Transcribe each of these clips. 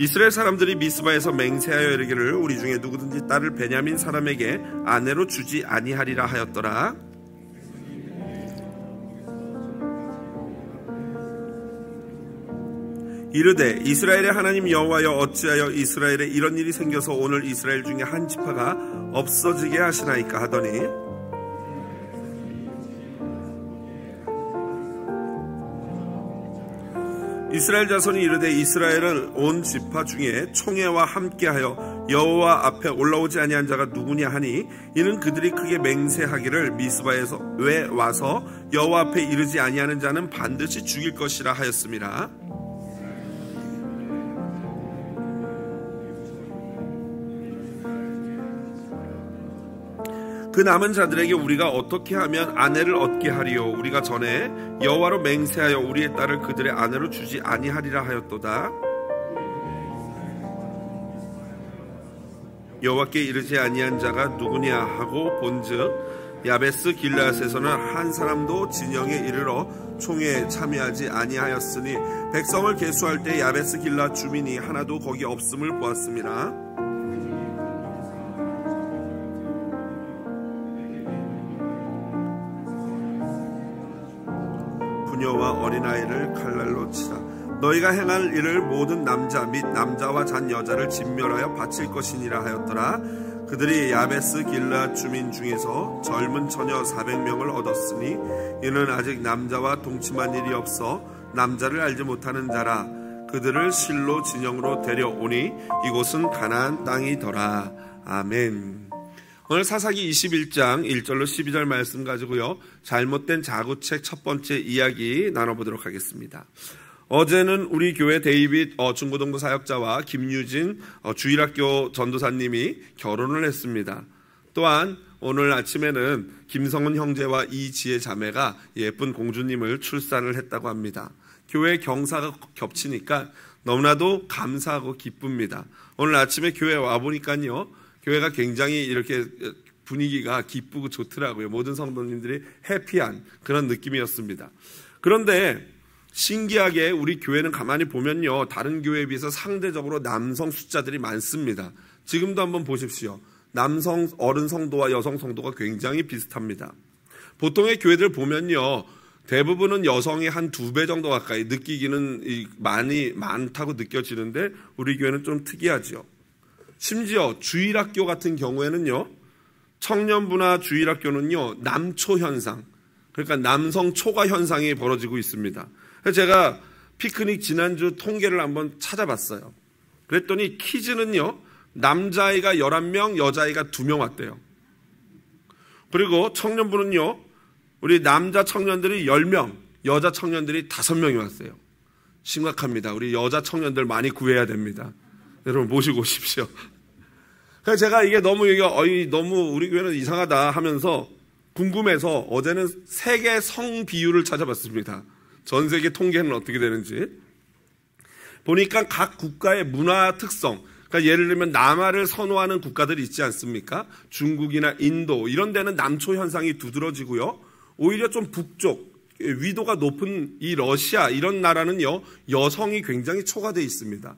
이스라엘 사람들이 미스바에서 맹세하여 이르기를 우리 중에 누구든지 딸을 베냐민 사람에게 아내로 주지 아니하리라 하였더라. 이르되 이스라엘의 하나님 여호와여 어찌하여 이스라엘에 이런 일이 생겨서 오늘 이스라엘 중에 한 지파가 없어지게 하시나이까 하더니 이스라엘 자손이 이르되 이스라엘은 온 지파 중에 총애와 함께하여 여호와 앞에 올라오지 아니한 자가 누구냐 하니 이는 그들이 크게 맹세하기를 미스바에서 왜 와서 여호와 앞에 이르지 아니하는 자는 반드시 죽일 것이라 하였습니다. 그 남은 자들에게 우리가 어떻게 하면 아내를 얻게 하리요 우리가 전에 여호와로 맹세하여 우리의 딸을 그들의 아내로 주지 아니하리라 하였도다 여호와께 이르지 아니한 자가 누구냐 하고 본즉 야베스 길라앗에서는 한 사람도 진영에 이르러 총회에 참여하지 아니하였으니 백성을 계수할 때 야베스 길라 주민이 하나도 거기 없음을 보았습니다. 자녀와 어린아이를 칼날로 치라. 너희가 행할 일을 모든 남자 및 남자와 잔 여자를 진멸하여 바칠 것이니라 하였더라. 그들이 야베스 길라 주민 중에서 젊은 처녀 400명을 얻었으니 이는 아직 남자와 동침한 일이 없어 남자를 알지 못하는 자라 그들을 실로 진영으로 데려오니 이곳은 가나안 땅이더라. 아멘. 오늘 사사기 21장 1절로 12절 말씀 가지고요. 잘못된 자구책 첫 번째 이야기 나눠보도록 하겠습니다. 어제는 우리 교회 데이빗 어, 중고등부 사역자와 김유진 어, 주일학교 전도사님이 결혼을 했습니다. 또한 오늘 아침에는 김성훈 형제와 이지혜 자매가 예쁜 공주님을 출산을 했다고 합니다. 교회 경사가 겹치니까 너무나도 감사하고 기쁩니다. 오늘 아침에 교회 와보니까요. 교회가 굉장히 이렇게 분위기가 기쁘고 좋더라고요. 모든 성도님들이 해피한 그런 느낌이었습니다. 그런데 신기하게 우리 교회는 가만히 보면요. 다른 교회에 비해서 상대적으로 남성 숫자들이 많습니다. 지금도 한번 보십시오. 남성 어른 성도와 여성 성도가 굉장히 비슷합니다. 보통의 교회들 보면요. 대부분은 여성이 한 두 배 정도 가까이 느끼기는 많이 많다고 느껴지는데 우리 교회는 좀 특이하죠. 심지어 주일학교 같은 경우에는요, 청년부나 주일학교는요, 남초 현상, 그러니까 남성 초과 현상이 벌어지고 있습니다. 제가 피크닉 지난주 통계를 한번 찾아봤어요. 그랬더니 키즈는요, 남자아이가 11명, 여자아이가 2명 왔대요. 그리고 청년부는요, 우리 남자 청년들이 10명, 여자 청년들이 5명이 왔어요. 심각합니다. 우리 여자 청년들 많이 구해야 됩니다. 여러분 모시고 오십시오. 그래서 제가 이게 너무 이게 어이 너무 우리 교회는 이상하다 하면서 궁금해서 어제는 세계 성 비율을 찾아봤습니다. 전 세계 통계는 어떻게 되는지 보니까 각 국가의 문화 특성 그러니까 예를 들면 남아를 선호하는 국가들이 있지 않습니까? 중국이나 인도 이런 데는 남초 현상이 두드러지고요. 오히려 좀 북쪽 위도가 높은 이 러시아 이런 나라는요 여성이 굉장히 초과돼 있습니다.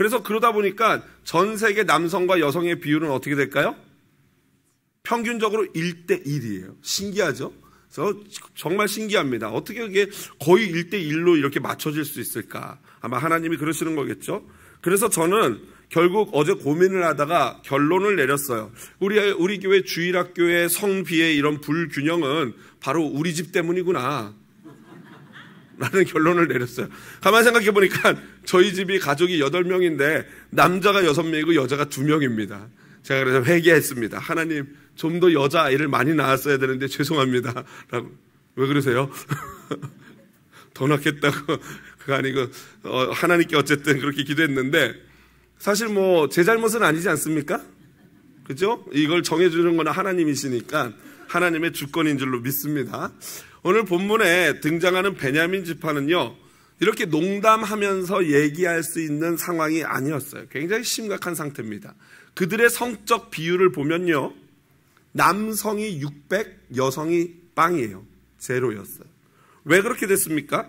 그래서 그러다 보니까 전 세계 남성과 여성의 비율은 어떻게 될까요? 평균적으로 1대 1이에요. 신기하죠? 그래서 정말 신기합니다. 어떻게 이게 거의 1대 1로 이렇게 맞춰질 수 있을까? 아마 하나님이 그러시는 거겠죠? 그래서 저는 결국 어제 고민을 하다가 결론을 내렸어요. 우리 우리 교회 주일학교의 성비의 이런 불균형은 바로 우리 집 때문이구나. 라는 결론을 내렸어요. 가만 생각해 보니까 저희 집이 가족이 8명인데 남자가 6명이고 여자가 2명입니다. 제가 그래서 회개했습니다. 하나님, 좀 더 여자아이를 많이 낳았어야 되는데 죄송합니다. 라고. 왜 그러세요? 더 낳겠다고. 그거 아니고, 어, 하나님께 어쨌든 그렇게 기도했는데 사실 뭐 제 잘못은 아니지 않습니까? 그죠? 이걸 정해주는 건 하나님이시니까 하나님의 주권인 줄로 믿습니다. 오늘 본문에 등장하는 베냐민 지파는요, 이렇게 농담하면서 얘기할 수 있는 상황이 아니었어요. 굉장히 심각한 상태입니다. 그들의 성적 비율을 보면요. 남성이 600, 여성이 빵이에요. 제로였어요. 왜 그렇게 됐습니까?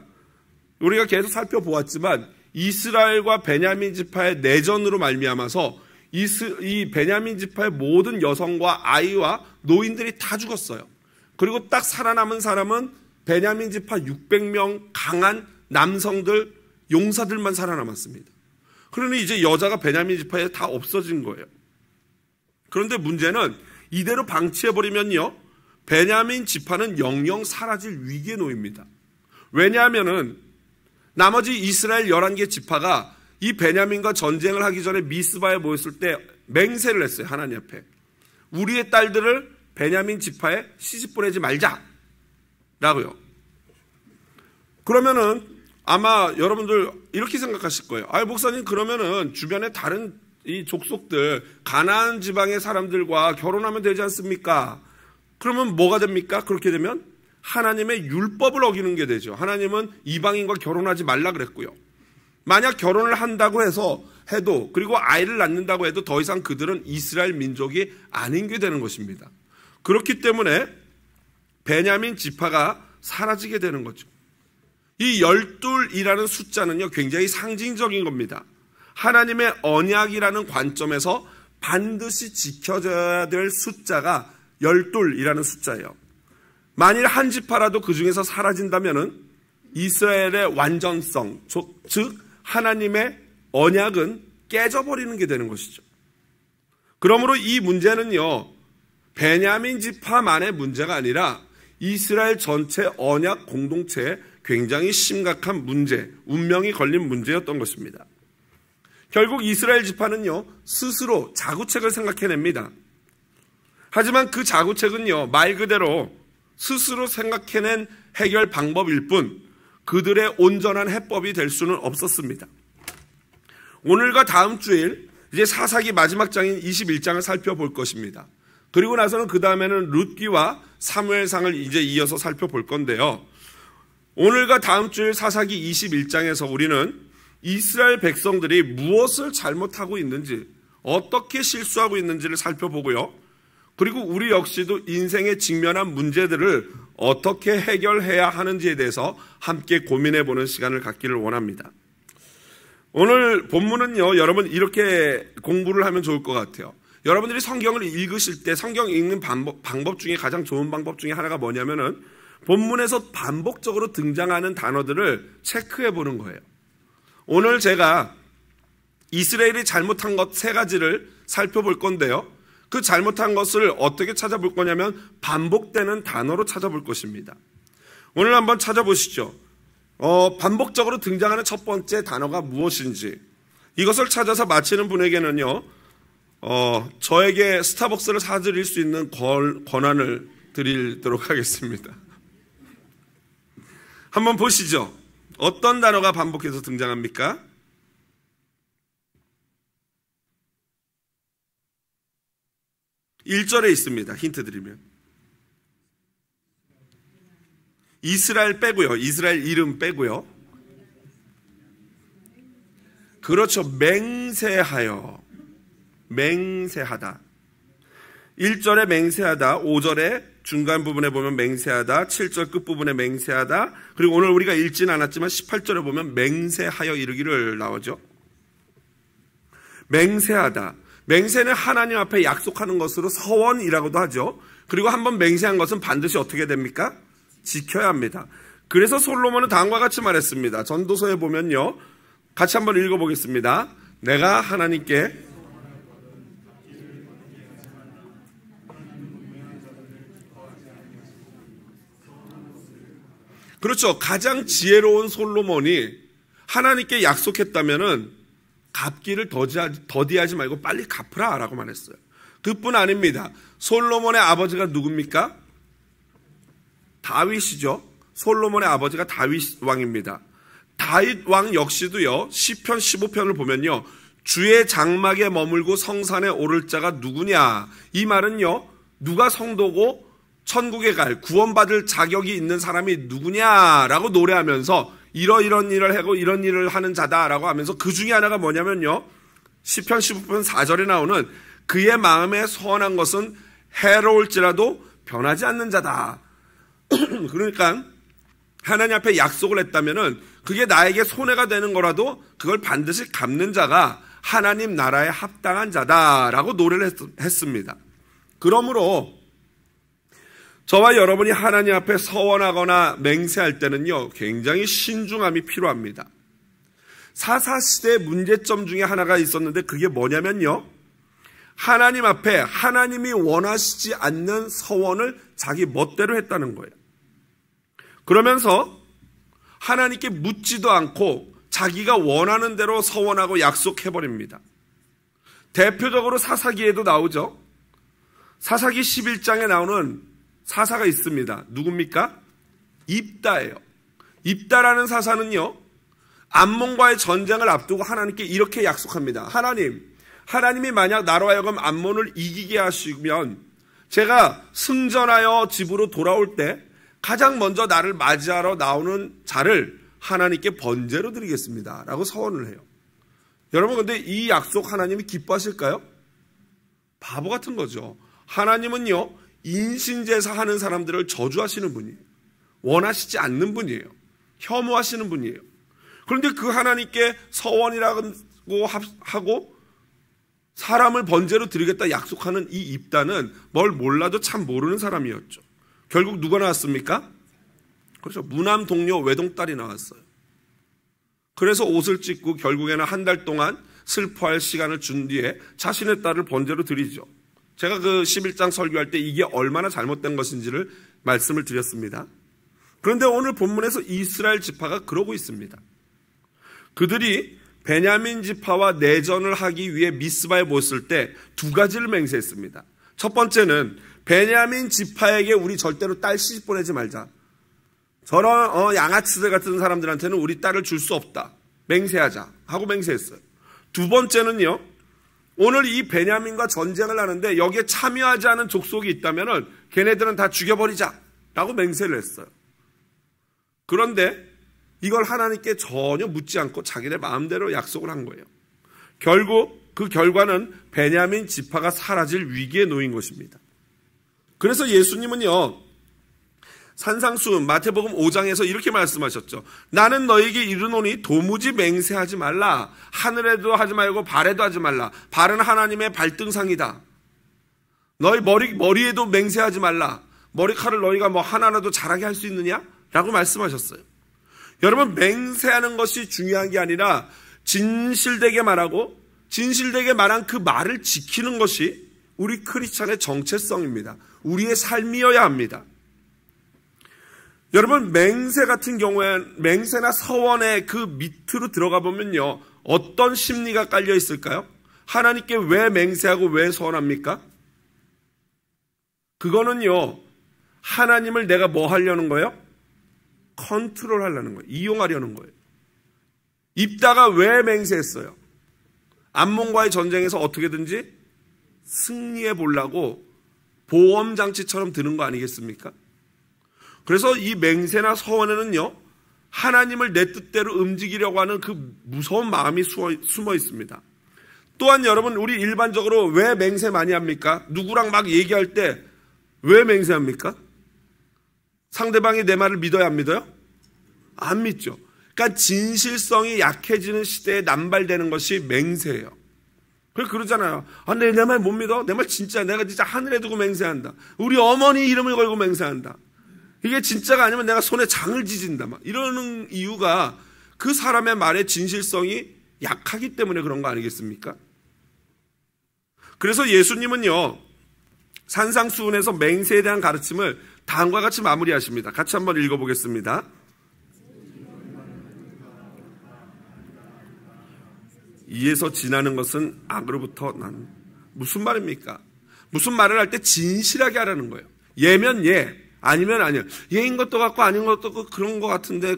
우리가 계속 살펴보았지만 이스라엘과 베냐민 지파의 내전으로 말미암아서 이스, 이 베냐민 지파의 모든 여성과 아이와 노인들이 다 죽었어요. 그리고 딱 살아남은 사람은 베냐민 지파 600명 강한 남성들 용사들만 살아남았습니다. 그러니 이제 여자가 베냐민 지파에 다 없어진 거예요. 그런데 문제는 이대로 방치해버리면요. 베냐민 지파는 영영 사라질 위기에 놓입니다. 왜냐하면은 나머지 이스라엘 11개 지파가 이 베냐민과 전쟁을 하기 전에 미스바에 모였을 때 맹세를 했어요. 하나님 앞에. 우리의 딸들을 베냐민 지파에 시집 보내지 말자라고요. 그러면은 아마 여러분들 이렇게 생각하실 거예요. 아 목사님 그러면은 주변에 다른 이 족속들 가나안 지방의 사람들과 결혼하면 되지 않습니까? 그러면 뭐가 됩니까? 그렇게 되면 하나님의 율법을 어기는 게 되죠. 하나님은 이방인과 결혼하지 말라 그랬고요. 만약 결혼을 한다고 해서 해도 그리고 아이를 낳는다고 해도 더 이상 그들은 이스라엘 민족이 아닌 게 되는 것입니다. 그렇기 때문에 베냐민 지파가 사라지게 되는 거죠. 이 열둘이라는 숫자는요, 굉장히 상징적인 겁니다. 하나님의 언약이라는 관점에서 반드시 지켜져야 될 숫자가 열둘이라는 숫자예요. 만일 한 지파라도 그 중에서 사라진다면 이스라엘의 완전성, 즉, 하나님의 언약은 깨져버리는 게 되는 것이죠. 그러므로 이 문제는요, 베냐민 지파만의 문제가 아니라 이스라엘 전체 언약 공동체에 굉장히 심각한 문제, 운명이 걸린 문제였던 것입니다. 결국 이스라엘 지파는요, 스스로 자구책을 생각해냅니다. 하지만 그 자구책은요, 말 그대로 스스로 생각해낸 해결 방법일 뿐 그들의 온전한 해법이 될 수는 없었습니다. 오늘과 다음 주일 이제 사사기 마지막 장인 21장을 살펴볼 것입니다. 그리고 나서는 그 다음에는 룻기와 사무엘상을 이제 이어서 살펴볼 건데요. 오늘과 다음 주일 사사기 21장에서 우리는 이스라엘 백성들이 무엇을 잘못하고 있는지, 어떻게 실수하고 있는지를 살펴보고요. 그리고 우리 역시도 인생에 직면한 문제들을 어떻게 해결해야 하는지에 대해서 함께 고민해 보는 시간을 갖기를 원합니다. 오늘 본문은요, 여러분 이렇게 공부를 하면 좋을 것 같아요. 여러분들이 성경을 읽으실 때 성경 읽는 방법, 방법 중에 가장 좋은 방법 중에 하나가 뭐냐면은 본문에서 반복적으로 등장하는 단어들을 체크해 보는 거예요. 오늘 제가 이스라엘이 잘못한 것 세 가지를 살펴볼 건데요. 그 잘못한 것을 어떻게 찾아볼 거냐면 반복되는 단어로 찾아볼 것입니다. 오늘 한번 찾아보시죠. 어, 반복적으로 등장하는 첫 번째 단어가 무엇인지 이것을 찾아서 마치는 분에게는요. 어, 저에게 스타벅스를 사드릴 수 있는 권, 권한을 드리도록 하겠습니다. 한번 보시죠. 어떤 단어가 반복해서 등장합니까? 1절에 있습니다. 힌트 드리면. 이스라엘 빼고요. 이스라엘 이름 빼고요. 그렇죠. 맹세하여. 맹세하다. 1절에 맹세하다, 5절에 중간 부분에 보면 맹세하다, 7절 끝부분에 맹세하다, 그리고 오늘 우리가 읽진 않았지만 18절에 보면 맹세하여 이르기를 나오죠. 맹세하다. 맹세는 하나님 앞에 약속하는 것으로 서원이라고도 하죠. 그리고 한번 맹세한 것은 반드시 어떻게 됩니까? 지켜야 합니다. 그래서 솔로몬은 다음과 같이 말했습니다. 전도서에 보면요. 같이 한번 읽어보겠습니다. 내가 하나님께 그렇죠. 가장 지혜로운 솔로몬이 하나님께 약속했다면은 갚기를 더디하지 말고 빨리 갚으라 라고말 했어요. 그뿐 아닙니다. 솔로몬의 아버지가 누굽니까? 다윗이죠. 솔로몬의 아버지가 다윗 왕입니다. 다윗 왕 역시도요. 시편 15편을 보면요. 주의 장막에 머물고 성산에 오를 자가 누구냐? 이 말은요. 누가 성도고 천국에 갈 구원받을 자격이 있는 사람이 누구냐라고 노래하면서 이러이런 일을 하고 이런 일을 하는 자다라고 하면서 그 중에 하나가 뭐냐면요. 1 0편 15편 4절에 나오는 그의 마음에 선한 것은 해로울지라도 변하지 않는 자다. 그러니까 하나님 앞에 약속을 했다면은 그게 나에게 손해가 되는 거라도 그걸 반드시 갚는 자가 하나님 나라에 합당한 자다라고 노래를 했, 했습니다. 그러므로 저와 여러분이 하나님 앞에 서원하거나 맹세할 때는요, 굉장히 신중함이 필요합니다. 사사시대의 문제점 중에 하나가 있었는데 그게 뭐냐면요. 하나님 앞에 하나님이 원하시지 않는 서원을 자기 멋대로 했다는 거예요. 그러면서 하나님께 묻지도 않고 자기가 원하는 대로 서원하고 약속해버립니다. 대표적으로 사사기에도 나오죠. 사사기 11장에 나오는 사사가 있습니다. 누굽니까? 입다예요. 입다라는 사사는요. 암몬과의 전쟁을 앞두고 하나님께 이렇게 약속합니다. 하나님, 하나님이 만약 나로 하여금 암몬을 이기게 하시면 제가 승전하여 집으로 돌아올 때 가장 먼저 나를 맞이하러 나오는 자를 하나님께 번제로 드리겠습니다. 라고 서원을 해요. 여러분, 근데 이 약속 하나님이 기뻐하실까요? 바보 같은 거죠. 하나님은요, 인신제사 하는 사람들을 저주하시는 분이에요. 원하시지 않는 분이에요. 혐오하시는 분이에요. 그런데 그 하나님께 서원이라고 하고 사람을 번제로 드리겠다 약속하는 이 입단은 뭘 몰라도 참 모르는 사람이었죠. 결국 누가 나왔습니까? 그렇죠. 무남 동료 외동딸이 나왔어요. 그래서 옷을 찢고 결국에는 한 달 동안 슬퍼할 시간을 준 뒤에 자신의 딸을 번제로 드리죠. 제가 그 11장 설교할 때 이게 얼마나 잘못된 것인지를 말씀을 드렸습니다. 그런데 오늘 본문에서 이스라엘 지파가 그러고 있습니다. 그들이 베냐민 지파와 내전을 하기 위해 미스바에 모였을 때 두 가지를 맹세했습니다. 첫 번째는 베냐민 지파에게 우리 절대로 딸 시집 보내지 말자. 저런 어, 양아치들 같은 사람들한테는 우리 딸을 줄 수 없다. 맹세하자 하고 맹세했어요. 두 번째는요. 오늘 이 베냐민과 전쟁을 하는데 여기에 참여하지 않은 족속이 있다면은 걔네들은 다 죽여버리자라고 맹세를 했어요. 그런데 이걸 하나님께 전혀 묻지 않고 자기네 마음대로 약속을 한 거예요. 결국 그 결과는 베냐민 지파가 사라질 위기에 놓인 것입니다. 그래서 예수님은요, 산상수훈 마태복음 5장에서 이렇게 말씀하셨죠. 나는 너에게 이르노니 도무지 맹세하지 말라. 하늘에도 하지 말고 발에도 하지 말라. 발은 하나님의 발등상이다. 너희 머리 머리에도 맹세하지 말라. 머리카락을 너희가 뭐 하나라도 자라게 할 수 있느냐? 라고 말씀하셨어요. 여러분 맹세하는 것이 중요한 게 아니라 진실되게 말하고 진실되게 말한 그 말을 지키는 것이 우리 크리스찬의 정체성입니다. 우리의 삶이어야 합니다. 여러분 맹세 같은 경우에 는 맹세나 서원의 그 밑으로 들어가 보면요. 어떤 심리가 깔려 있을까요? 하나님께 왜 맹세하고 왜 서원합니까? 그거는요. 하나님을 내가 뭐 하려는 거예요? 컨트롤 하려는 거예요. 이용하려는 거예요. 입다가 왜 맹세했어요? 암몽과의 전쟁에서 어떻게든지 승리해 보려고 보험 장치처럼 드는 거 아니겠습니까? 그래서 이 맹세나 서원에는요, 하나님을 내 뜻대로 움직이려고 하는 그 무서운 마음이 숨어 있습니다. 또한 여러분, 우리 일반적으로 왜 맹세 많이 합니까? 누구랑 막 얘기할 때 왜 맹세합니까? 상대방이 내 말을 믿어야 안 믿어요? 안 믿죠. 그러니까 진실성이 약해지는 시대에 남발되는 것이 맹세예요. 그래 그러잖아요. 아, 내말 못 믿어. 내 말 진짜 내가 진짜 하늘에 두고 맹세한다. 우리 어머니 이름을 걸고 맹세한다. 이게 진짜가 아니면 내가 손에 장을 지진다. 막 이러는 이유가 그 사람의 말의 진실성이 약하기 때문에 그런 거 아니겠습니까? 그래서 예수님은요, 산상수훈에서 맹세에 대한 가르침을 다음과 같이 마무리하십니다. 같이 한번 읽어보겠습니다. 이에서 지나는 것은 악으로부터 나는. 무슨 말입니까? 무슨 말을 할 때 진실하게 하라는 거예요. 예면 예, 아니면 아니요 얘인 것도 같고 아닌 것도 같고 그런 것 같은데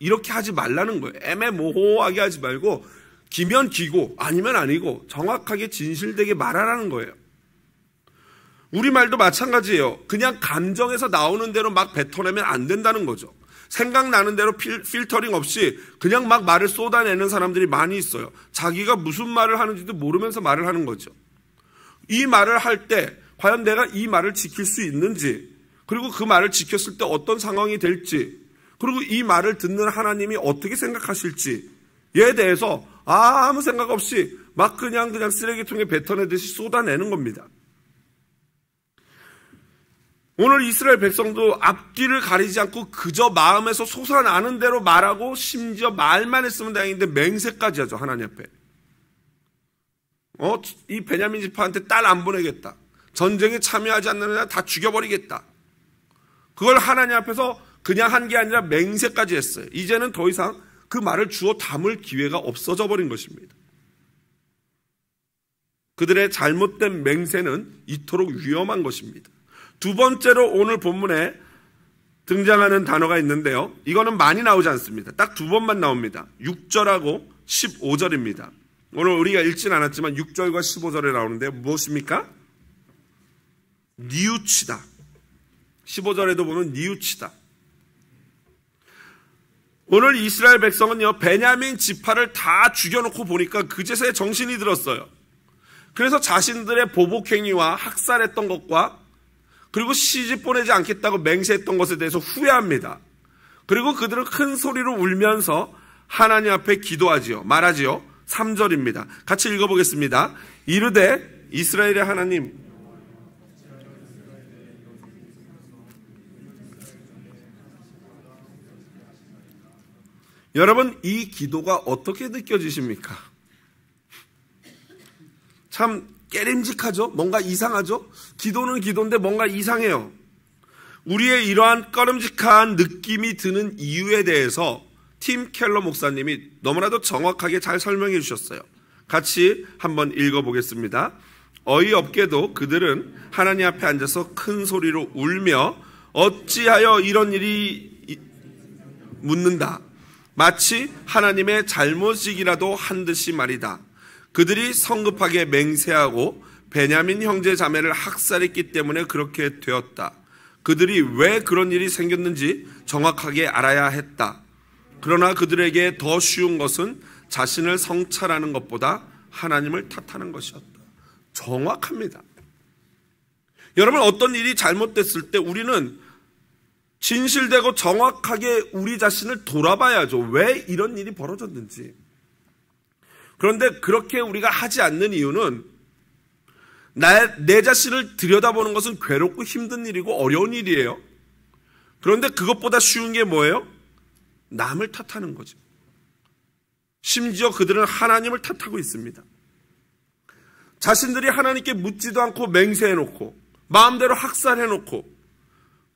이렇게 하지 말라는 거예요. 애매모호하게 하지 말고 기면 기고 아니면 아니고 정확하게 진실되게 말하라는 거예요. 우리 말도 마찬가지예요. 그냥 감정에서 나오는 대로 막 뱉어내면 안 된다는 거죠. 생각나는 대로 필, 필터링 없이 그냥 막 말을 쏟아내는 사람들이 많이 있어요. 자기가 무슨 말을 하는지도 모르면서 말을 하는 거죠. 이 말을 할 때 과연 내가 이 말을 지킬 수 있는지 그리고 그 말을 지켰을 때 어떤 상황이 될지, 그리고 이 말을 듣는 하나님이 어떻게 생각하실지에 대해서 아무 생각 없이 막 그냥 그냥 쓰레기통에 뱉어내듯이 쏟아내는 겁니다. 오늘 이스라엘 백성도 앞뒤를 가리지 않고 그저 마음에서 솟아나는 대로 말하고 심지어 말만 했으면 다행인데 맹세까지 하죠 하나님 앞에. 어, 이 베냐민 집파한테딸 안 보내겠다. 전쟁에 참여하지 않는 애 다 죽여버리겠다. 그걸 하나님 앞에서 그냥 한 게 아니라 맹세까지 했어요. 이제는 더 이상 그 말을 주어 담을 기회가 없어져 버린 것입니다. 그들의 잘못된 맹세는 이토록 위험한 것입니다. 두 번째로 오늘 본문에 등장하는 단어가 있는데요. 이거는 많이 나오지 않습니다. 딱 두 번만 나옵니다. 6절하고 15절입니다. 오늘 우리가 읽진 않았지만 6절과 15절에 나오는데 무엇입니까? 니우치다 15절에도 보면 니우치다. 오늘 이스라엘 백성은요, 베냐민 지파를 다 죽여놓고 보니까 그제서야 정신이 들었어요. 그래서 자신들의 보복행위와 학살했던 것과 그리고 시집 보내지 않겠다고 맹세했던 것에 대해서 후회합니다. 그리고 그들은 큰 소리로 울면서 하나님 앞에 기도하지요. 말하지요. 3절입니다. 같이 읽어보겠습니다. 이르되 이스라엘의 하나님 여러분, 이 기도가 어떻게 느껴지십니까? 참 깨림직하죠? 뭔가 이상하죠? 기도는 기도인데 뭔가 이상해요. 우리의 이러한 꺼름직한 느낌이 드는 이유에 대해서 팀 켈러 목사님이 너무나도 정확하게 잘 설명해 주셨어요. 같이 한번 읽어보겠습니다. 어이없게도 그들은 하나님 앞에 앉아서 큰 소리로 울며 어찌하여 이런 일이 묻는다. 마치 하나님의 잘못이기라도 한 듯이 말이다. 그들이 성급하게 맹세하고 베냐민 형제 자매를 학살했기 때문에 그렇게 되었다. 그들이 왜 그런 일이 생겼는지 정확하게 알아야 했다. 그러나 그들에게 더 쉬운 것은 자신을 성찰하는 것보다 하나님을 탓하는 것이었다. 정확합니다. 여러분 어떤 일이 잘못됐을 때 우리는 진실되고 정확하게 우리 자신을 돌아봐야죠. 왜 이런 일이 벌어졌는지. 그런데 그렇게 우리가 하지 않는 이유는 나, 내 자신을 들여다보는 것은 괴롭고 힘든 일이고 어려운 일이에요. 그런데 그것보다 쉬운 게 뭐예요? 남을 탓하는 거죠. 심지어 그들은 하나님을 탓하고 있습니다. 자신들이 하나님께 묻지도 않고 맹세해놓고 마음대로 학살해놓고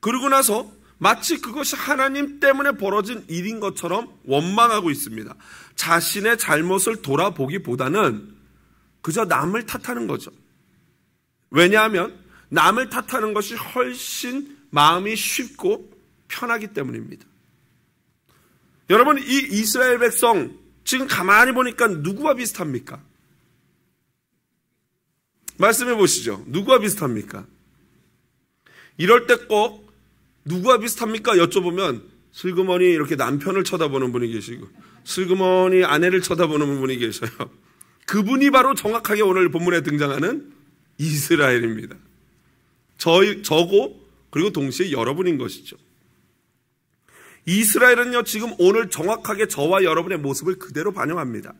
그러고 나서 마치 그것이 하나님 때문에 벌어진 일인 것처럼 원망하고 있습니다. 자신의 잘못을 돌아보기보다는 그저 남을 탓하는 거죠. 왜냐하면 남을 탓하는 것이 훨씬 마음이 쉽고 편하기 때문입니다. 여러분, 이 이스라엘 백성, 지금 가만히 보니까 누구와 비슷합니까? 말씀해 보시죠. 누구와 비슷합니까? 이럴 때꼭 누구와 비슷합니까? 여쭤보면 슬그머니 이렇게 남편을 쳐다보는 분이 계시고 슬그머니 아내를 쳐다보는 분이 계셔요. 그분이 바로 정확하게 오늘 본문에 등장하는 이스라엘입니다. 저, 저고 그리고 동시에 여러분인 것이죠. 이스라엘은요, 지금 오늘 정확하게 저와 여러분의 모습을 그대로 반영합니다.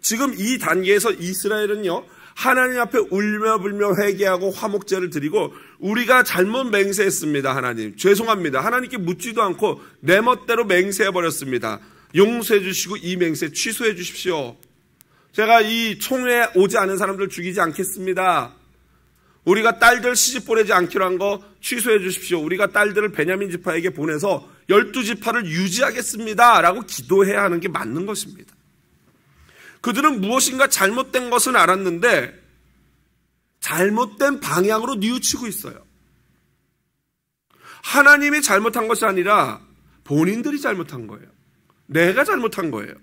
지금 이 단계에서 이스라엘은요, 하나님 앞에 울며 불며 회개하고 화목제를 드리고 우리가 잘못 맹세했습니다. 하나님. 죄송합니다. 하나님께 묻지도 않고 내 멋대로 맹세해 버렸습니다. 용서해 주시고 이 맹세 취소해 주십시오. 제가 이 총회에 오지 않은 사람들 죽이지 않겠습니다. 우리가 딸들 시집 보내지 않기로 한 거 취소해 주십시오. 우리가 딸들을 베냐민 지파에게 보내서 12 지파를 유지하겠습니다. 라고 기도해야 하는 게 맞는 것입니다. 그들은 무엇인가 잘못된 것은 알았는데 잘못된 방향으로 뉘우치고 있어요. 하나님이 잘못한 것이 아니라 본인들이 잘못한 거예요. 내가 잘못한 거예요.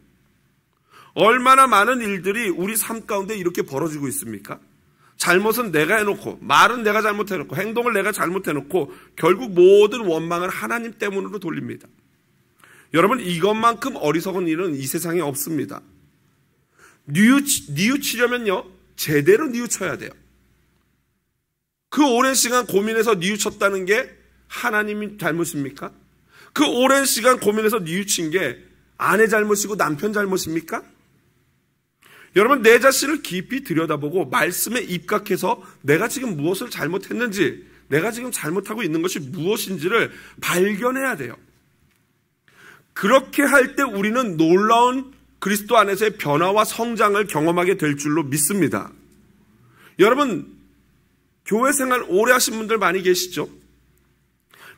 얼마나 많은 일들이 우리 삶 가운데 이렇게 벌어지고 있습니까? 잘못은 내가 해놓고, 말은 내가 잘못해놓고, 행동을 내가 잘못해놓고, 결국 모든 원망을 하나님 때문으로 돌립니다. 여러분, 이것만큼 어리석은 일은 이 세상에 없습니다. 뉘우치, 뉘우치려면요, 제대로 뉘우쳐야 돼요. 그 오랜 시간 고민해서 뉘우쳤다는 게 하나님이 잘못입니까? 그 오랜 시간 고민해서 뉘우친 게 아내 잘못이고 남편 잘못입니까? 여러분, 내 자신을 깊이 들여다보고 말씀에 입각해서 내가 지금 무엇을 잘못했는지, 내가 지금 잘못하고 있는 것이 무엇인지를 발견해야 돼요. 그렇게 할 때 우리는 놀라운 그리스도 안에서의 변화와 성장을 경험하게 될 줄로 믿습니다. 여러분, 교회 생활 오래 하신 분들 많이 계시죠?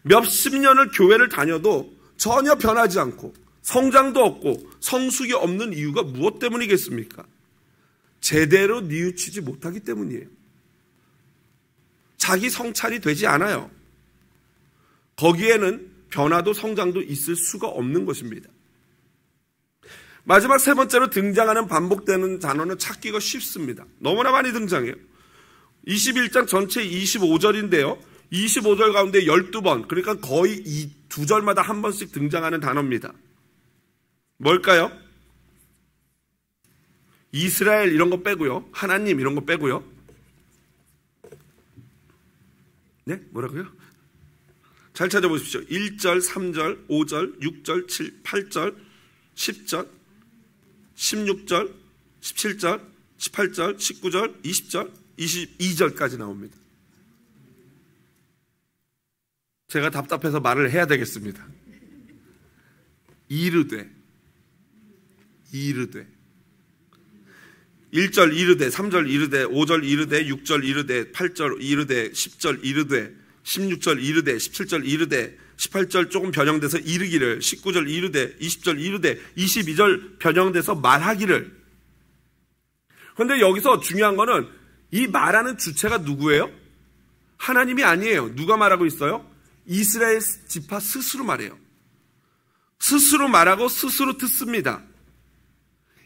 몇 십 년을 교회를 다녀도 전혀 변하지 않고 성장도 없고 성숙이 없는 이유가 무엇 때문이겠습니까? 제대로 뉘우치지 못하기 때문이에요. 자기 성찰이 되지 않아요. 거기에는 변화도 성장도 있을 수가 없는 것입니다. 마지막 세 번째로 등장하는 반복되는 단어는 찾기가 쉽습니다. 너무나 많이 등장해요. 21장 전체 25절인데요. 25절 가운데 12번, 그러니까 거의 이두 절마다 한 번씩 등장하는 단어입니다. 뭘까요? 이스라엘 이런 거 빼고요. 하나님 이런 거 빼고요. 네? 뭐라고요? 잘 찾아보십시오. 1절, 3절, 5절, 6절, 7, 8절, 10절, 16절, 17절, 18절, 19절, 20절, 22절까지 나옵니다. 제가 답답해서 말을 해야 되겠습니다. 이르되 이르되 1절 이르되 3절 이르되 5절 이르되 6절 이르되 8절 이르되 10절 이르되 16절 이르되 17절 이르되 18절 조금 변형돼서 이르기를 19절 이르되 20절 이르되 22절 변형돼서 말하기를 그런데 여기서 중요한 거는 이 말하는 주체가 누구예요? 하나님이 아니에요. 누가 말하고 있어요? 이스라엘 지파 스스로 말해요. 스스로 말하고 스스로 듣습니다.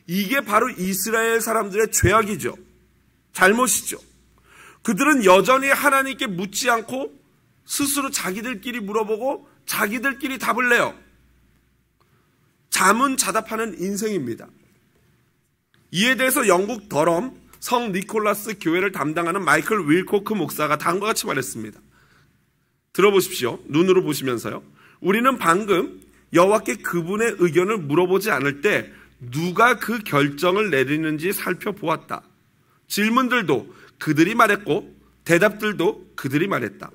이게 바로 이스라엘 사람들의 죄악이죠. 잘못이죠. 그들은 여전히 하나님께 묻지 않고 스스로 자기들끼리 물어보고 자기들끼리 답을 내요. 자문자답하는 인생입니다. 이에 대해서 영국 더럼 성 니콜라스 교회를 담당하는 마이클 윌코크 목사가 다음과 같이 말했습니다. 들어보십시오. 눈으로 보시면서요. 우리는 방금 여호와께 그분의 의견을 물어보지 않을 때 누가 그 결정을 내리는지 살펴보았다. 질문들도 그들이 말했고 대답들도 그들이 말했다.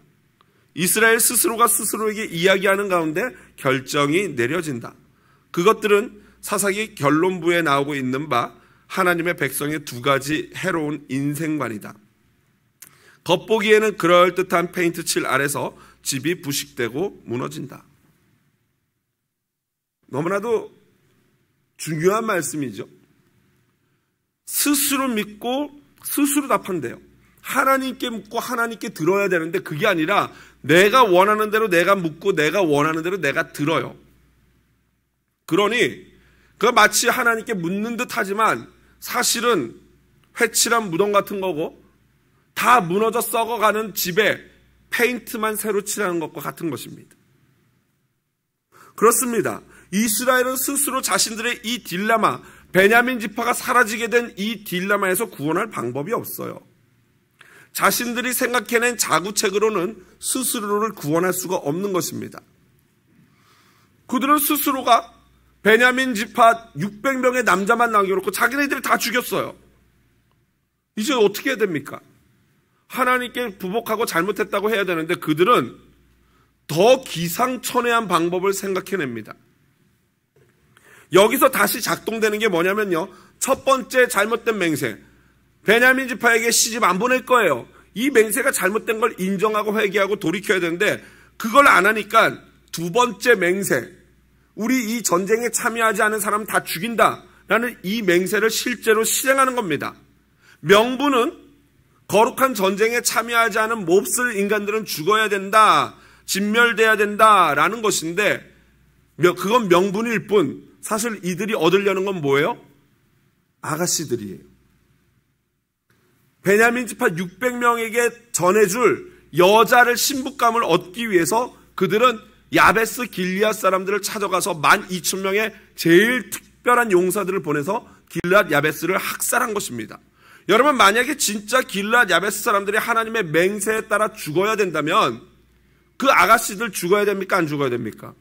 이스라엘 스스로가 스스로에게 이야기하는 가운데 결정이 내려진다. 그것들은 사사기 결론부에 나오고 있는 바 하나님의 백성의 두 가지 해로운 인생관이다. 겉보기에는 그럴듯한 페인트 칠 아래서 집이 부식되고 무너진다. 너무나도 중요한 말씀이죠. 스스로 믿고 스스로 답한대요. 하나님께 묻고 하나님께 들어야 되는데 그게 아니라 내가 원하는 대로 내가 묻고 내가 원하는 대로 내가 들어요. 그러니 그 마치 하나님께 묻는 듯 하지만 사실은 회칠한 무덤 같은 거고 다 무너져 썩어가는 집에 페인트만 새로 칠하는 것과 같은 것입니다. 그렇습니다. 이스라엘은 스스로 자신들의 이 딜레마, 베냐민 지파가 사라지게 된 이 딜레마에서 구원할 방법이 없어요. 자신들이 생각해낸 자구책으로는 스스로를 구원할 수가 없는 것입니다. 그들은 스스로가 베냐민 집파 600명의 남자만 남겨놓고 자기네들이 다 죽였어요. 이제 어떻게 해야 됩니까? 하나님께 부복하고 잘못했다고 해야 되는데 그들은 더 기상천외한 방법을 생각해냅니다. 여기서 다시 작동되는 게 뭐냐면요. 첫 번째 잘못된 맹세. 베냐민 지파에게 시집 안 보낼 거예요. 이 맹세가 잘못된 걸 인정하고 회개하고 돌이켜야 되는데 그걸 안 하니까 두 번째 맹세. 우리 이 전쟁에 참여하지 않은 사람 다 죽인다. 라는 이 맹세를 실제로 실행하는 겁니다. 명분은 거룩한 전쟁에 참여하지 않은 몹쓸 인간들은 죽어야 된다. 진멸돼야 된다. 라는 것인데 그건 명분일 뿐 사실 이들이 얻으려는 건 뭐예요? 아가씨들이에요. 베냐민 지파 600명에게 전해줄 여자를 신부감을 얻기 위해서 그들은 야베스 길리앗 사람들을 찾아가서 12,000명의 제일 특별한 용사들을 보내서 길랏 야베스를 학살한 것입니다. 여러분 만약에 진짜 길랏 야베스 사람들이 하나님의 맹세에 따라 죽어야 된다면 그 아가씨들 죽어야 됩니까 안 죽어야 됩니까?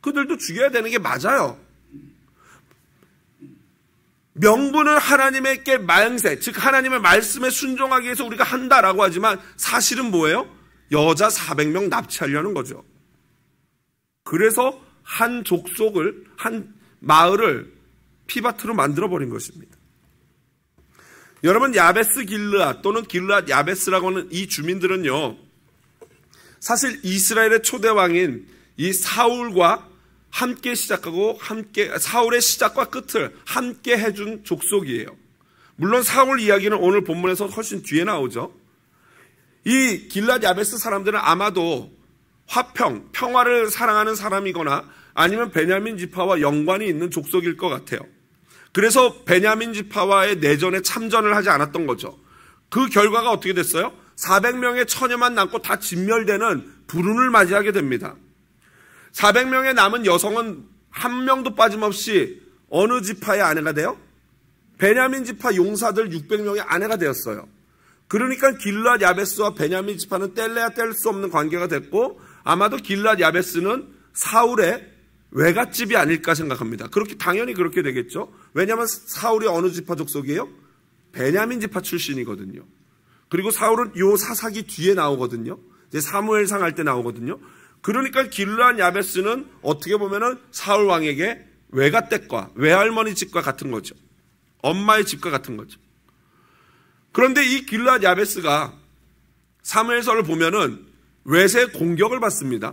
그들도 죽여야 되는 게 맞아요. 명분을 하나님에게 망세, 즉 하나님의 말씀에 순종하기 위해서 우리가 한다라고 하지만 사실은 뭐예요? 여자 400명 납치하려는 거죠. 그래서 한 족속을, 한 마을을 피바트로 만들어버린 것입니다. 여러분, 야베스 길르앗 또는 길르앗 야베스라고 하는 이 주민들은요, 사실 이스라엘의 초대왕인 이 사울과 함께 시작하고 함께 사울의 시작과 끝을 함께 해준 족속이에요. 물론 사울 이야기는 오늘 본문에서 훨씬 뒤에 나오죠. 이 길랏 야베스 사람들은 아마도 화평, 평화를 사랑하는 사람이거나 아니면 베냐민 지파와 연관이 있는 족속일 것 같아요. 그래서 베냐민 지파와의 내전에 참전을 하지 않았던 거죠. 그 결과가 어떻게 됐어요? 400명의 처녀만 남고 다 진멸되는 불운을 맞이하게 됩니다. 400명의 남은 여성은 한 명도 빠짐없이 어느 지파의 아내가 돼요? 베냐민 지파 용사들 600명의 아내가 되었어요. 그러니까 길라 야베스와 베냐민 지파는 뗄래야 뗄 수 없는 관계가 됐고 아마도 길라 야베스는 사울의 외갓집이 아닐까 생각합니다. 그렇게 당연히 그렇게 되겠죠. 왜냐하면 사울이 어느 지파 족속이에요? 베냐민 지파 출신이거든요. 그리고 사울은 요 사사기 뒤에 나오거든요. 이제 사무엘상 할 때 나오거든요. 그러니까 길르한 야베스는 어떻게 보면은 사울 왕에게 외가댁과 외할머니 집과 같은 거죠. 엄마의 집과 같은 거죠. 그런데 이 길르한 야베스가 사무엘서를 보면은 외세 공격을 받습니다.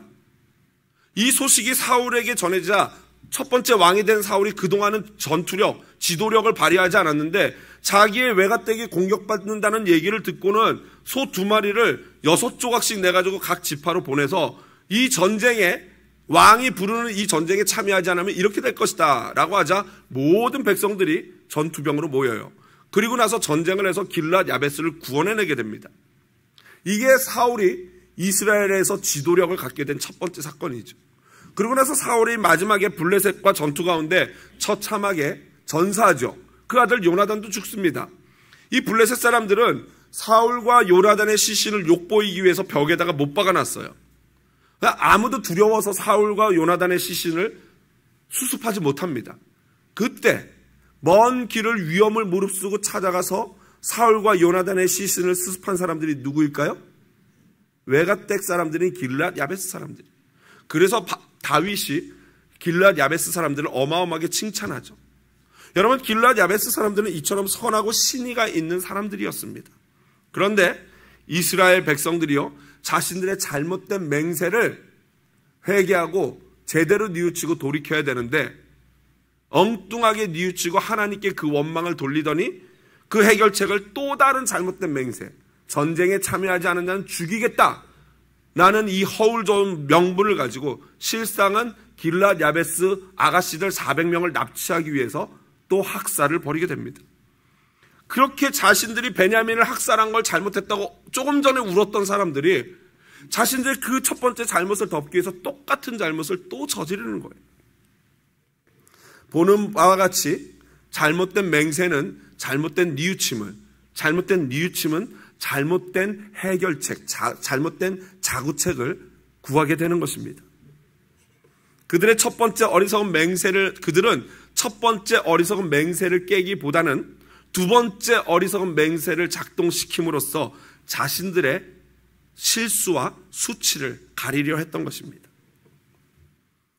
이 소식이 사울에게 전해지자 첫 번째 왕이 된 사울이 그동안은 전투력, 지도력을 발휘하지 않았는데 자기의 외가댁이 공격받는다는 얘기를 듣고는 소 두 마리를 여섯 조각씩 내가지고 각 지파로 보내서 이 전쟁에 왕이 부르는 이 전쟁에 참여하지 않으면 이렇게 될 것이다. 라고 하자 모든 백성들이 전투병으로 모여요. 그리고 나서 전쟁을 해서 길랏 야베스를 구원해내게 됩니다. 이게 사울이 이스라엘에서 지도력을 갖게 된 첫 번째 사건이죠. 그러고 나서 사울이 마지막에 블레셋과 전투 가운데 처참하게 전사하죠. 그 아들 요나단도 죽습니다. 이 블레셋 사람들은 사울과 요나단의 시신을 욕보이기 위해서 벽에다가 못 박아놨어요. 그러니까 아무도 두려워서 사울과 요나단의 시신을 수습하지 못합니다. 그때 먼 길을 위험을 무릅쓰고 찾아가서 사울과 요나단의 시신을 수습한 사람들이 누구일까요? 외갓댁 사람들인 길랏 야베스 사람들. 이 그래서 바, 다윗이 길랏 야베스 사람들을 어마어마하게 칭찬하죠. 여러분 길랏 야베스 사람들은 이처럼 선하고 신의가 있는 사람들이었습니다. 그런데 이스라엘 백성들이요 자신들의 잘못된 맹세를 회개하고 제대로 뉘우치고 돌이켜야 되는데 엉뚱하게 뉘우치고 하나님께 그 원망을 돌리더니 그 해결책을 또 다른 잘못된 맹세 전쟁에 참여하지 않은 자는 죽이겠다 나는 이 허울 좋은 명분을 가지고 실상은 길라 야베스 아가씨들 400명을 납치하기 위해서 또 학살을 벌이게 됩니다. 그렇게 자신들이 베냐민을 학살한 걸 잘못했다고 조금 전에 울었던 사람들이 자신들의 그 첫 번째 잘못을 덮기 위해서 똑같은 잘못을 또 저지르는 거예요. 보는 바와 같이 잘못된 맹세는 잘못된 뉘우침을, 잘못된 뉘우침은 잘못된 해결책, 자, 잘못된 자구책을 구하게 되는 것입니다. 그들의 첫 번째 어리석은 맹세를, 그들은 첫 번째 어리석은 맹세를 깨기보다는 두 번째 어리석은 맹세를 작동시킴으로써 자신들의 실수와 수치를 가리려 했던 것입니다.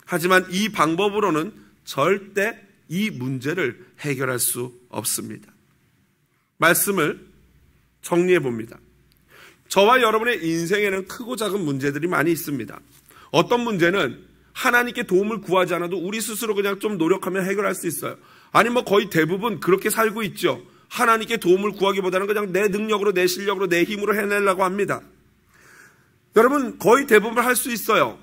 하지만 이 방법으로는 절대 이 문제를 해결할 수 없습니다. 말씀을 정리해 봅니다. 저와 여러분의 인생에는 크고 작은 문제들이 많이 있습니다. 어떤 문제는 하나님께 도움을 구하지 않아도 우리 스스로 그냥 좀 노력하면 해결할 수 있어요. 아니 뭐 거의 대부분 그렇게 살고 있죠. 하나님께 도움을 구하기보다는 그냥 내 능력으로 내 실력으로 내 힘으로 해내려고 합니다. 여러분 거의 대부분 할 수 있어요.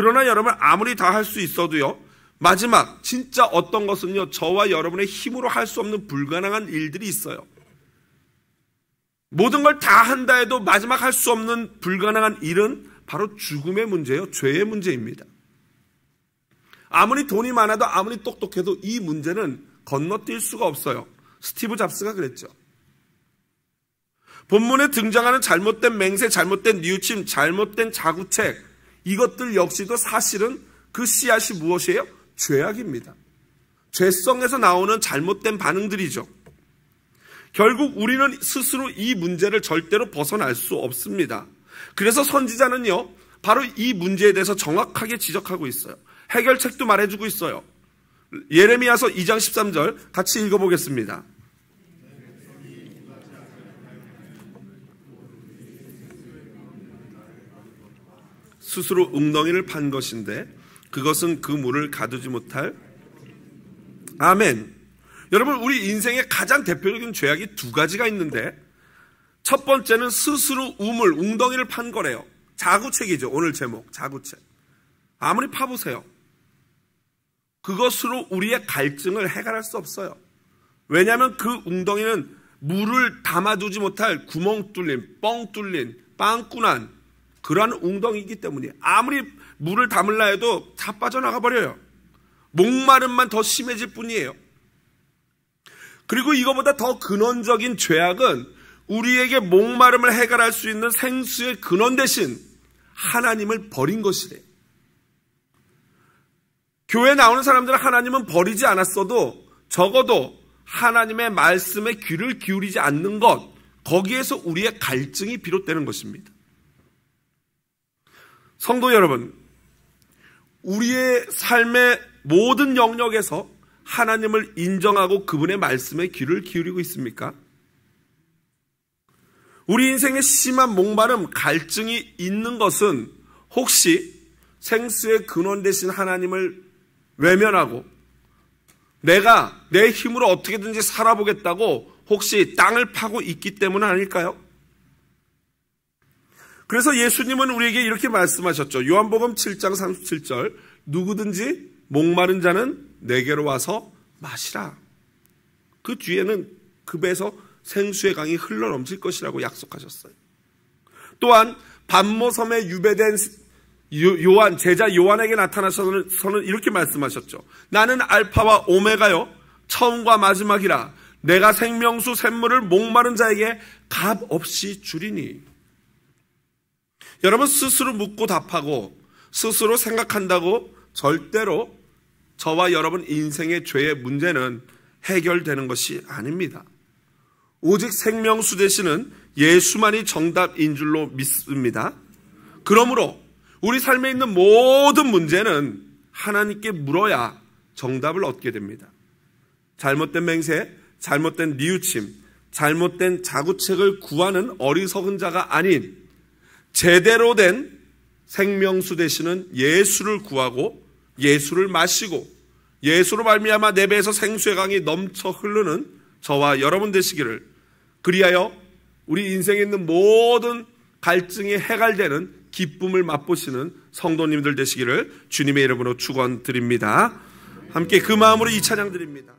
그러나 여러분 아무리 다 할 수 있어도요. 마지막 진짜 어떤 것은요. 저와 여러분의 힘으로 할 수 없는 불가능한 일들이 있어요. 모든 걸 다 한다 해도 마지막 할 수 없는 불가능한 일은 바로 죽음의 문제예요. 죄의 문제입니다. 아무리 돈이 많아도 아무리 똑똑해도 이 문제는 건너뛸 수가 없어요. 스티브 잡스가 그랬죠. 본문에 등장하는 잘못된 맹세, 잘못된 뉘우침, 잘못된 자구책 이것들 역시도 사실은 그 씨앗이 무엇이에요? 죄악입니다. 죄성에서 나오는 잘못된 반응들이죠. 결국 우리는 스스로 이 문제를 절대로 벗어날 수 없습니다. 그래서 선지자는요, 바로 이 문제에 대해서 정확하게 지적하고 있어요. 해결책도 말해주고 있어요. 예레미야서 2장 13절 같이 읽어보겠습니다. 스스로 웅덩이를 판 것인데 그것은 그 물을 가두지 못할 아멘. 여러분 우리 인생의 가장 대표적인 죄악이 두 가지가 있는데 첫 번째는 스스로 우물 웅덩이를 판 거래요. 자구책이죠. 오늘 제목 자구책. 아무리 파보세요. 그것으로 우리의 갈증을 해결할 수 없어요. 왜냐하면 그 웅덩이는 물을 담아두지 못할 구멍 뚫린, 뻥 뚫린, 빵꾸난 그러한 웅덩이이기 때문에 아무리 물을 담을라 해도 다 빠져나가 버려요. 목마름만 더 심해질 뿐이에요. 그리고 이거보다 더 근원적인 죄악은 우리에게 목마름을 해결할 수 있는 생수의 근원 대신 하나님을 버린 것이래요. 교회 나오는 사람들은 하나님은 버리지 않았어도 적어도 하나님의 말씀에 귀를 기울이지 않는 것, 거기에서 우리의 갈증이 비롯되는 것입니다. 성도 여러분, 우리의 삶의 모든 영역에서 하나님을 인정하고 그분의 말씀에 귀를 기울이고 있습니까? 우리 인생의 심한 목마름, 갈증이 있는 것은 혹시 생수의 근원 대신 하나님을 외면하고 내가 내 힘으로 어떻게든지 살아보겠다고 혹시 땅을 파고 있기 때문 아닐까요? 그래서 예수님은 우리에게 이렇게 말씀하셨죠. 요한복음 7장 37절 누구든지 목마른 자는 내게로 와서 마시라. 그 뒤에는 급에서 생수의 강이 흘러 넘칠 것이라고 약속하셨어요. 또한 반모섬에 유배된 요한 제자 요한에게 나타나서는 이렇게 말씀하셨죠. 나는 알파와 오메가요 처음과 마지막이라 내가 생명수 샘물을 목마른 자에게 값 없이 줄이니 여러분 스스로 묻고 답하고 스스로 생각한다고 절대로 저와 여러분 인생의 죄의 문제는 해결되는 것이 아닙니다. 오직 생명수 대신은 예수만이 정답인 줄로 믿습니다. 그러므로 우리 삶에 있는 모든 문제는 하나님께 물어야 정답을 얻게 됩니다. 잘못된 맹세, 잘못된 뉘우침, 잘못된 자구책을 구하는 어리석은 자가 아닌 제대로 된 생명수 되시는 예수를 구하고 예수를 마시고 예수로 말미암아 내 배에서 생수의 강이 넘쳐 흐르는 저와 여러분 되시기를 그리하여 우리 인생에 있는 모든 갈증이 해갈되는 기쁨을 맛보시는 성도님들 되시기를 주님의 이름으로 축원드립니다. 함께 그 마음으로 이 찬양 드립니다.